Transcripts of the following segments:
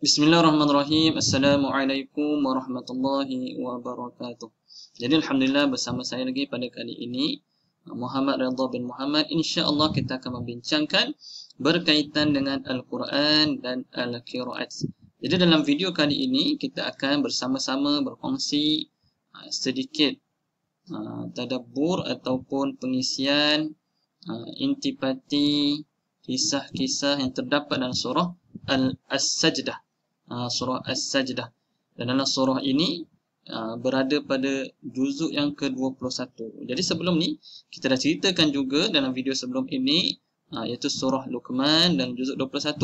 Bismillahirrahmanirrahim. Assalamualaikum warahmatullahi wabarakatuh. Jadi alhamdulillah bersama saya lagi pada kali ini Muhammad Radha bin Muhammad insya-Allah kita akan membincangkan berkaitan dengan al-Quran dan al-Qiraat. Jadi dalam video kali ini kita akan bersama-sama berkongsi uh, sedikit uh, tadabbur ataupun pengisian uh, intipati kisah-kisah yang terdapat dalam surah al-Sajdah. Ah, surah As-Sajdah. Dan dalam surah ini ah, berada pada juzuk yang ke-21. Jadi sebelum ni kita dah ceritakan juga dalam video sebelum ini ah, iaitu surah Luqman dan juzuk 21.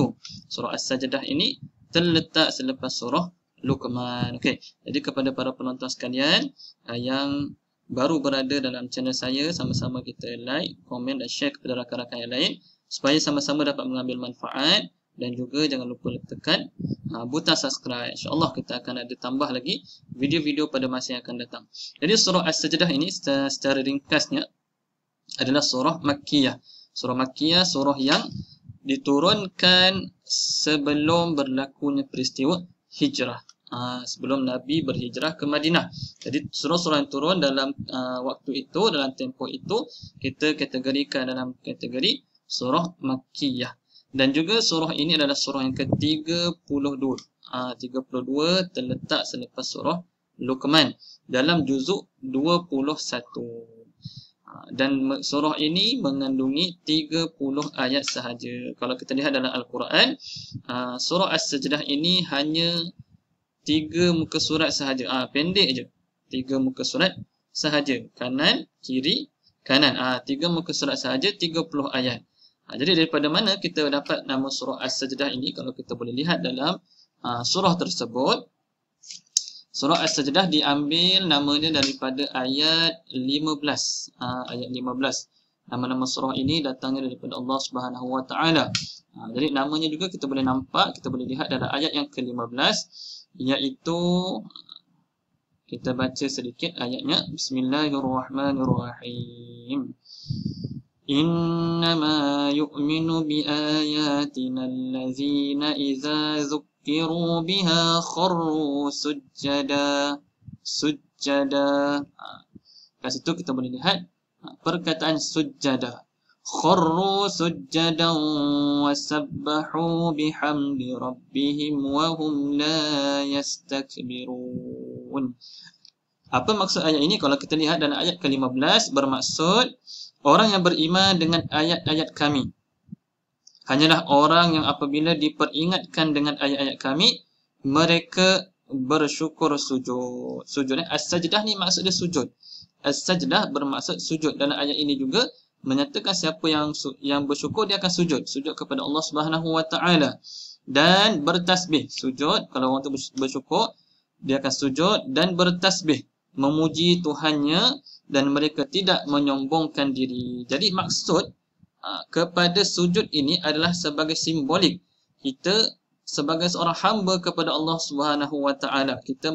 Surah As-Sajdah ini terletak selepas surah Luqman. Okey. Jadi kepada para penonton sekalian yang baru berada dalam channel saya sama-sama kita like, komen dan share kepada rakan-rakan yang lain supaya sama-sama dapat mengambil manfaat dan juga jangan lupa tekan uh, butang subscribe Insya Allah kita akan ada tambah lagi video-video pada masa yang akan datang jadi surah as-sajdah ini secara, secara ringkasnya adalah surah makkiyah surah makkiyah surah yang diturunkan sebelum berlakunya peristiwa hijrah Aa, uh, sebelum Nabi berhijrah ke Madinah Jadi surah-surah yang turun dalam uh, waktu itu Dalam tempoh itu Kita kategorikan dalam kategori surah Makkiyah dan juga surah ini adalah surah yang ke-32. Ah ha, 32 terletak selepas surah Luqman dalam juzuk 21. Ha, ah, dan surah ini mengandungi 30 ayat sahaja. Kalau kita lihat dalam al-Quran, ha, surah As-Sajdah ini hanya 3 muka surat sahaja. ha, pendek aje. 3 muka surat sahaja. Kanan, kiri, kanan. Ah ha, 3 muka surat sahaja 30 ayat. Ha, jadi daripada mana kita dapat nama surah As-Sajdah ini kalau kita boleh lihat dalam ha, surah tersebut Surah As-Sajdah diambil namanya daripada ayat 15 ha, ayat 15 nama-nama surah ini datangnya daripada Allah Subhanahu Wa Taala ha, jadi namanya juga kita boleh nampak kita boleh lihat dalam ayat yang ke-15 iaitu kita baca sedikit ayatnya bismillahirrahmanirrahim إنما يؤمن بآياتنا الذين إذا ذكروا بها خروا سجدا سجدا كاسيتو kita boleh lihat perkataan سجدا خروا سجدا وسبحوا بحمد ربهم وهم لا يستكبرون Apa maksud ayat ini? Kalau kita lihat dalam ayat ke-15 bermaksud orang yang beriman dengan ayat-ayat kami. Hanyalah orang yang apabila diperingatkan dengan ayat-ayat kami, mereka bersyukur sujud. Sujudnya ni, eh? as-sajdah ni maksudnya sujud. As-sajdah bermaksud sujud. Dalam ayat ini juga, menyatakan siapa yang yang bersyukur, dia akan sujud. Sujud kepada Allah Subhanahu SWT. Dan bertasbih. Sujud, kalau orang tu bersyukur, dia akan sujud dan bertasbih memuji Tuhannya dan mereka tidak menyombongkan diri. Jadi maksud ha, kepada sujud ini adalah sebagai simbolik kita sebagai seorang hamba kepada Allah Subhanahu wa taala kita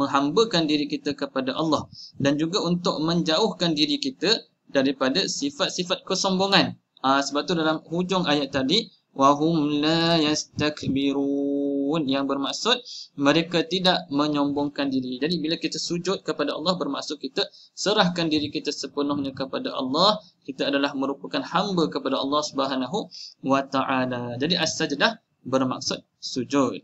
menghambakan diri kita kepada Allah dan juga untuk menjauhkan diri kita daripada sifat-sifat kesombongan. Ah sebab tu dalam hujung ayat tadi wahum la yastakbirun yasjudun yang bermaksud mereka tidak menyombongkan diri. Jadi bila kita sujud kepada Allah bermaksud kita serahkan diri kita sepenuhnya kepada Allah. Kita adalah merupakan hamba kepada Allah Subhanahu wa taala. Jadi as-sajdah bermaksud sujud.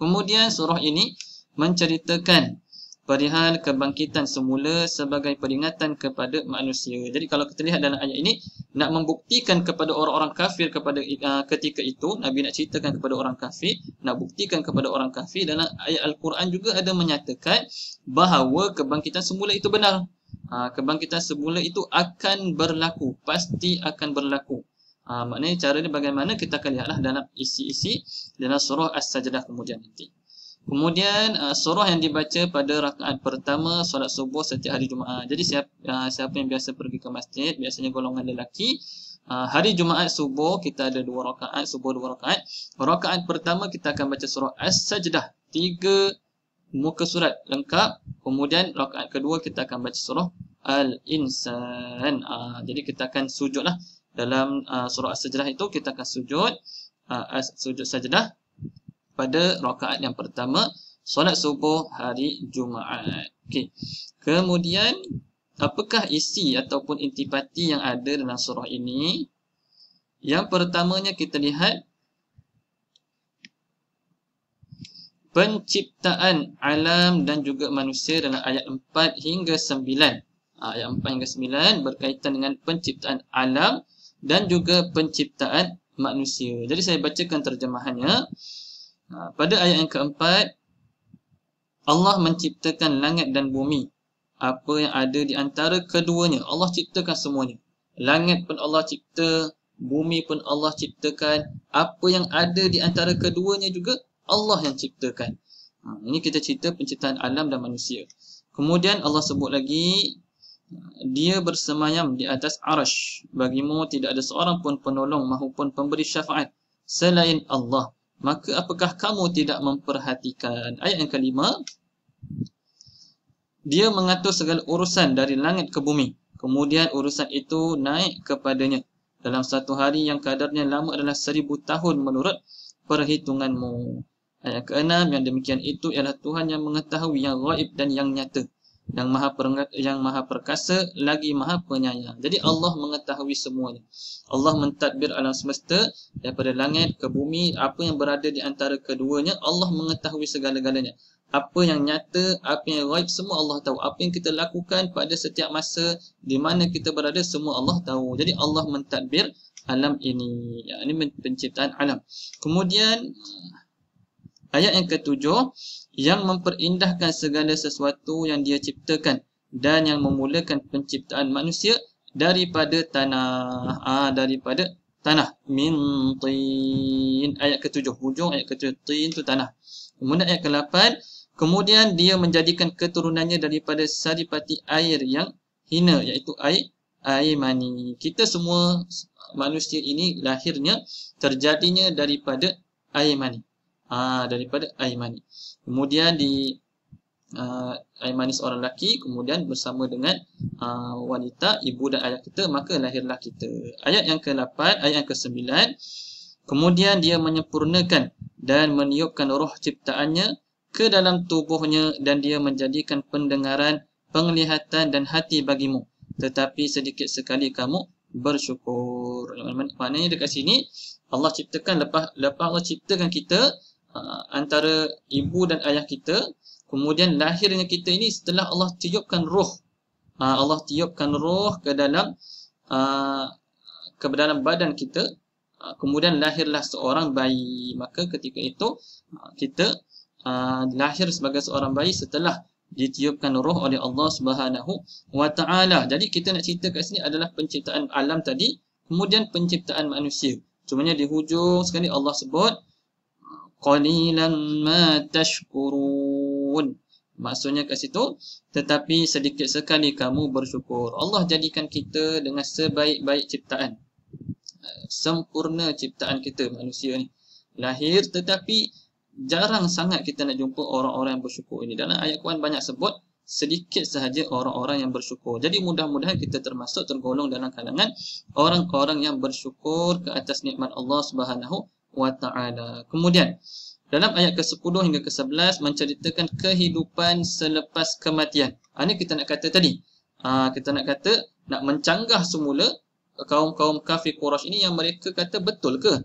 Kemudian surah ini menceritakan perihal kebangkitan semula sebagai peringatan kepada manusia. Jadi kalau kita lihat dalam ayat ini nak membuktikan kepada orang-orang kafir kepada uh, ketika itu Nabi nak ceritakan kepada orang kafir, nak buktikan kepada orang kafir dalam ayat al-Quran juga ada menyatakan bahawa kebangkitan semula itu benar. Ha, kebangkitan semula itu akan berlaku, pasti akan berlaku. Ha, maknanya cara ini bagaimana kita akan lihatlah dalam isi-isi dalam surah As-Sajdah kemudian nanti. Kemudian uh, surah yang dibaca pada rakaat pertama solat subuh setiap hari Jumaat. Jadi siapa uh, siapa yang biasa pergi ke masjid, biasanya golongan lelaki, uh, hari Jumaat subuh kita ada dua rakaat, subuh dua rakaat. Rakaat pertama kita akan baca surah As-Sajdah, tiga muka surat lengkap. Kemudian rakaat kedua kita akan baca surah Al-Insan. Uh, jadi kita akan sujudlah dalam uh, surah As-Sajdah itu kita akan sujud uh, sujud sajdah pada rakaat yang pertama solat subuh hari Jumaat. Okey. Kemudian apakah isi ataupun intipati yang ada dalam surah ini? Yang pertamanya kita lihat penciptaan alam dan juga manusia dalam ayat 4 hingga 9. Ah, ayat 4 hingga 9 berkaitan dengan penciptaan alam dan juga penciptaan manusia. Jadi saya bacakan terjemahannya. Ha, pada ayat yang keempat, Allah menciptakan langit dan bumi. Apa yang ada di antara keduanya, Allah ciptakan semuanya. Langit pun Allah cipta, bumi pun Allah ciptakan. Apa yang ada di antara keduanya juga, Allah yang ciptakan. Ha, ini kita cerita penciptaan alam dan manusia. Kemudian Allah sebut lagi, dia bersemayam di atas arash. Bagimu tidak ada seorang pun penolong mahupun pemberi syafaat selain Allah maka apakah kamu tidak memperhatikan ayat yang kelima dia mengatur segala urusan dari langit ke bumi kemudian urusan itu naik kepadanya dalam satu hari yang kadarnya lama adalah seribu tahun menurut perhitunganmu ayat keenam yang demikian itu ialah Tuhan yang mengetahui yang gaib dan yang nyata yang maha perengat, yang maha perkasa lagi maha penyayang. Jadi Allah mengetahui semuanya. Allah mentadbir alam semesta daripada langit ke bumi, apa yang berada di antara keduanya, Allah mengetahui segala-galanya. Apa yang nyata, apa yang gaib semua Allah tahu. Apa yang kita lakukan pada setiap masa di mana kita berada semua Allah tahu. Jadi Allah mentadbir alam ini. Yang ini penciptaan alam. Kemudian Ayat yang ketujuh yang memperindahkan segala sesuatu yang dia ciptakan dan yang memulakan penciptaan manusia daripada tanah ha, daripada tanah min tin ayat ketujuh hujung ayat ketujuh tin tu tanah kemudian ayat kelapan kemudian dia menjadikan keturunannya daripada saripati air yang hina iaitu air air mani kita semua manusia ini lahirnya terjadinya daripada air mani Ah, daripada air mani. Kemudian di uh, air mani seorang lelaki, kemudian bersama dengan uh, wanita, ibu dan ayah kita, maka lahirlah kita. Ayat yang ke-8, ayat yang ke-9, kemudian dia menyempurnakan dan meniupkan roh ciptaannya ke dalam tubuhnya dan dia menjadikan pendengaran, penglihatan dan hati bagimu. Tetapi sedikit sekali kamu bersyukur. Maknanya dekat sini, Allah ciptakan lepas lepas Allah ciptakan kita Ah, antara ibu dan ayah kita kemudian lahirnya kita ini setelah Allah tiupkan roh ah, Allah tiupkan roh ke dalam ah, ke dalam badan kita kemudian lahirlah seorang bayi maka ketika itu kita lahir sebagai seorang bayi setelah ditiupkan roh oleh Allah Subhanahu wa taala jadi kita nak cerita kat sini adalah penciptaan alam tadi kemudian penciptaan manusia cumanya di hujung sekali Allah sebut qalilan ma tashkurun. Maksudnya kat situ, tetapi sedikit sekali kamu bersyukur. Allah jadikan kita dengan sebaik-baik ciptaan. Sempurna ciptaan kita manusia ni. Lahir tetapi jarang sangat kita nak jumpa orang-orang yang bersyukur ini. Dalam ayat Quran banyak sebut sedikit sahaja orang-orang yang bersyukur. Jadi mudah-mudahan kita termasuk tergolong dalam kalangan orang-orang yang bersyukur ke atas nikmat Allah Subhanahu wa ta'ala. Kemudian dalam ayat ke-10 hingga ke-11 menceritakan kehidupan selepas kematian. Ah, ini kita nak kata tadi. Ah, kita nak kata nak mencanggah semula kaum-kaum kafir Quraisy ini yang mereka kata betul ke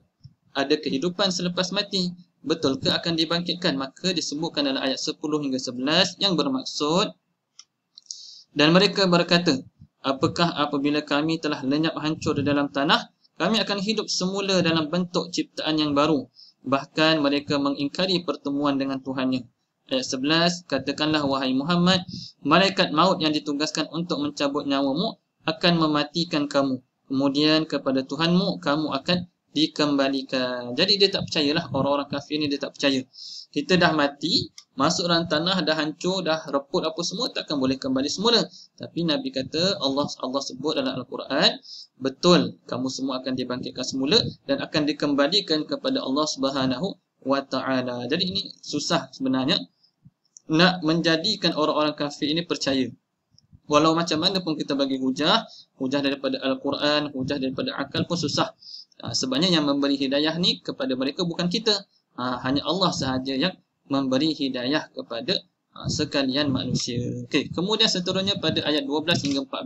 ada kehidupan selepas mati? Betul ke akan dibangkitkan? Maka disebutkan dalam ayat 10 hingga 11 yang bermaksud dan mereka berkata, apakah apabila kami telah lenyap hancur di dalam tanah, kami akan hidup semula dalam bentuk ciptaan yang baru. Bahkan mereka mengingkari pertemuan dengan Tuhannya. Ayat 11, katakanlah wahai Muhammad, malaikat maut yang ditugaskan untuk mencabut nyawamu akan mematikan kamu. Kemudian kepada Tuhanmu, kamu akan dikembalikan. Jadi dia tak percayalah orang-orang kafir ni dia tak percaya. Kita dah mati, masuk dalam tanah dah hancur, dah reput apa semua takkan boleh kembali semula. Tapi Nabi kata Allah Allah sebut dalam Al-Quran, betul kamu semua akan dibangkitkan semula dan akan dikembalikan kepada Allah Subhanahu wa taala. Jadi ini susah sebenarnya nak menjadikan orang-orang kafir ini percaya. Walau macam mana pun kita bagi hujah, hujah daripada Al-Quran, hujah daripada akal pun susah. Ha, sebabnya yang memberi hidayah ni kepada mereka bukan kita. Ha, hanya Allah sahaja yang memberi hidayah kepada ha, sekalian manusia. Okay. Kemudian seterusnya pada ayat 12 hingga 14, ha,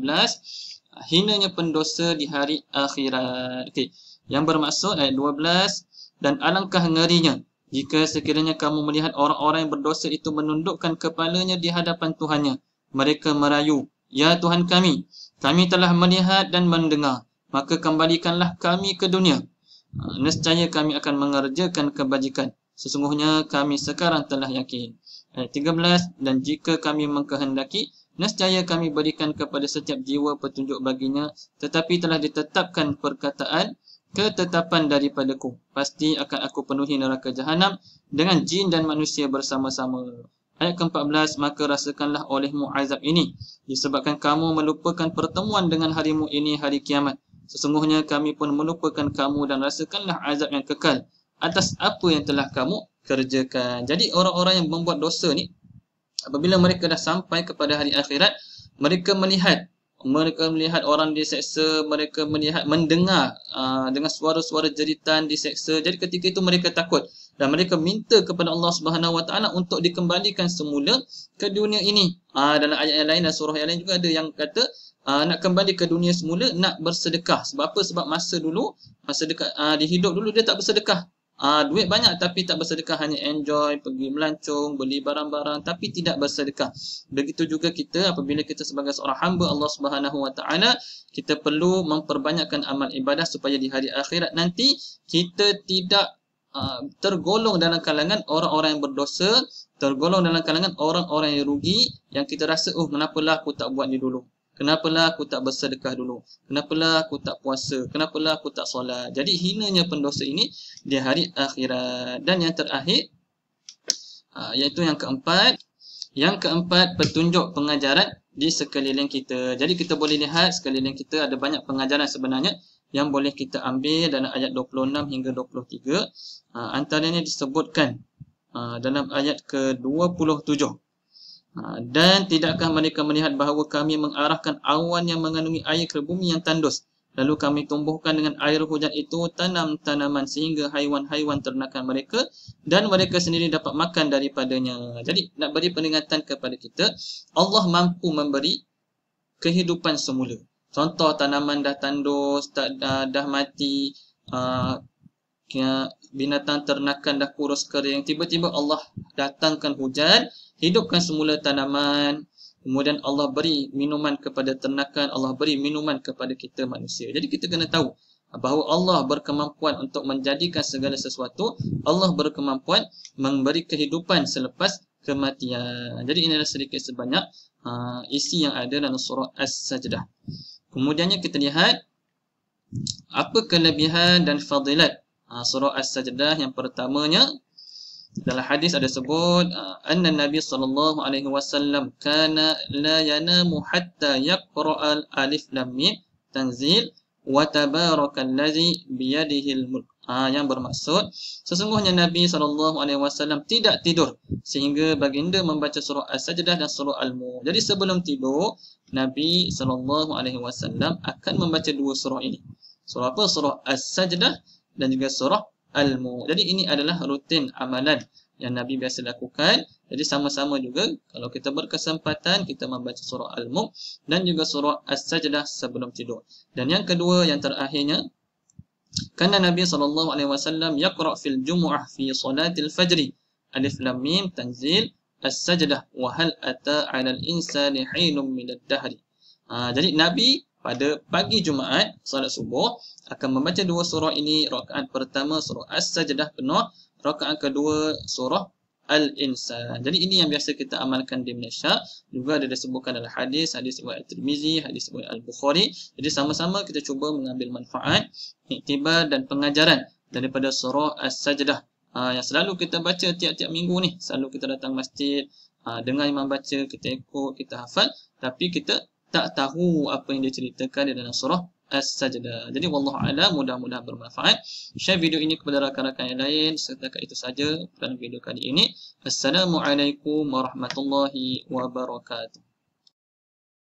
hinanya pendosa di hari akhirat. Okay. Yang bermaksud ayat 12, dan alangkah ngerinya jika sekiranya kamu melihat orang-orang yang berdosa itu menundukkan kepalanya di hadapan Tuhannya. Mereka merayu, Ya Tuhan kami, kami telah melihat dan mendengar, maka kembalikanlah kami ke dunia. Ha, nescaya kami akan mengerjakan kebajikan. Sesungguhnya kami sekarang telah yakin. Ayat 13, dan jika kami mengkehendaki, nescaya kami berikan kepada setiap jiwa petunjuk baginya, tetapi telah ditetapkan perkataan ketetapan daripadaku. Pasti akan aku penuhi neraka jahanam dengan jin dan manusia bersama-sama. Ayat ke-14, maka rasakanlah olehmu azab ini, disebabkan kamu melupakan pertemuan dengan harimu ini hari kiamat. Sesungguhnya kami pun melupakan kamu dan rasakanlah azab yang kekal atas apa yang telah kamu kerjakan. Jadi orang-orang yang membuat dosa ni, apabila mereka dah sampai kepada hari akhirat, mereka melihat mereka melihat orang di diseksa, mereka melihat mendengar uh, dengan suara-suara jeritan di diseksa. Jadi ketika itu mereka takut dan mereka minta kepada Allah Subhanahu Wa Taala untuk dikembalikan semula ke dunia ini. Aa, ah, dalam ayat yang lain dan surah yang lain juga ada yang kata aa, ah, nak kembali ke dunia semula nak bersedekah. Sebab apa? Sebab masa dulu masa dekat aa, ah, dihidup dulu dia tak bersedekah. Aa, duit banyak tapi tak bersedekah hanya enjoy pergi melancong beli barang-barang tapi tidak bersedekah. Begitu juga kita apabila kita sebagai seorang hamba Allah Subhanahu Wa Taala kita perlu memperbanyakkan amal ibadah supaya di hari akhirat nanti kita tidak Ah, tergolong dalam kalangan orang-orang yang berdosa, tergolong dalam kalangan orang-orang yang rugi, yang kita rasa, oh kenapalah aku tak buat ni dulu? Kenapalah aku tak bersedekah dulu? Kenapalah aku tak puasa? Kenapalah aku tak solat? Jadi hinanya pendosa ini di hari akhirat. Dan yang terakhir, aa, ah, iaitu yang keempat, yang keempat, petunjuk pengajaran di sekeliling kita. Jadi kita boleh lihat sekeliling kita ada banyak pengajaran sebenarnya yang boleh kita ambil dalam ayat 26 hingga 23 uh, ah, antaranya disebutkan uh, dalam ayat ke-27 uh, ah, dan tidakkah mereka melihat bahawa kami mengarahkan awan yang mengandungi air ke bumi yang tandus lalu kami tumbuhkan dengan air hujan itu tanam-tanaman sehingga haiwan-haiwan ternakan mereka dan mereka sendiri dapat makan daripadanya jadi nak beri peringatan kepada kita Allah mampu memberi kehidupan semula Contoh tanaman dah tandus, tak, dah, dah mati, uh, binatang ternakan dah kurus kering. Tiba-tiba Allah datangkan hujan, hidupkan semula tanaman. Kemudian Allah beri minuman kepada ternakan, Allah beri minuman kepada kita manusia. Jadi kita kena tahu bahawa Allah berkemampuan untuk menjadikan segala sesuatu, Allah berkemampuan memberi kehidupan selepas kematian. Jadi ini adalah sedikit sebanyak uh, isi yang ada dalam surah As-Sajdah. Kemudiannya kita lihat apa kelebihan dan fadilat ha, surah As-Sajdah yang pertamanya dalam hadis ada sebut ah, anna Nabi sallallahu alaihi wasallam kana la yanamu hatta yaqra al alif lam mim tanzil wa tabarakallazi biyadihi al mulk Ha, yang bermaksud sesungguhnya Nabi SAW tidak tidur sehingga baginda membaca surah Al-Sajdah dan surah Al-Mulk. Jadi sebelum tidur Nabi SAW akan membaca dua surah ini. Surah apa? Surah Al-Sajdah dan juga surah Al-Mulk. Jadi ini adalah rutin amalan yang Nabi biasa lakukan. Jadi sama-sama juga kalau kita berkesempatan kita membaca surah Al-Mulk dan juga surah Al-Sajdah sebelum tidur. Dan yang kedua yang terakhirnya Karena Nabi sallallahu alaihi wasallam yaqra fil jumu'ah fi salatil fajri. Alif lam mim tanzil as-sajdah wa hal ata 'ala al-insani hinum min ad Ha, jadi Nabi pada pagi Jumaat salat subuh akan membaca dua surah ini rakaat pertama surah as-sajdah penuh rakaat kedua surah al-insan. Jadi ini yang biasa kita amalkan di Malaysia. Juga ada disebutkan dalam hadis, hadis al Tirmizi, hadis riwayat Al-Bukhari. Jadi sama-sama kita cuba mengambil manfaat, iktibar dan pengajaran daripada surah As-Sajdah. Ha, yang selalu kita baca tiap-tiap minggu ni, selalu kita datang masjid, uh, dengar imam baca, kita ikut, kita hafal, tapi kita tak tahu apa yang dia ceritakan di dalam surah as-sajdah. Jadi wallahu a'lam mudah mudah bermanfaat. Share video ini kepada rakan-rakan yang lain setakat itu saja dalam video kali ini. Assalamualaikum warahmatullahi wabarakatuh.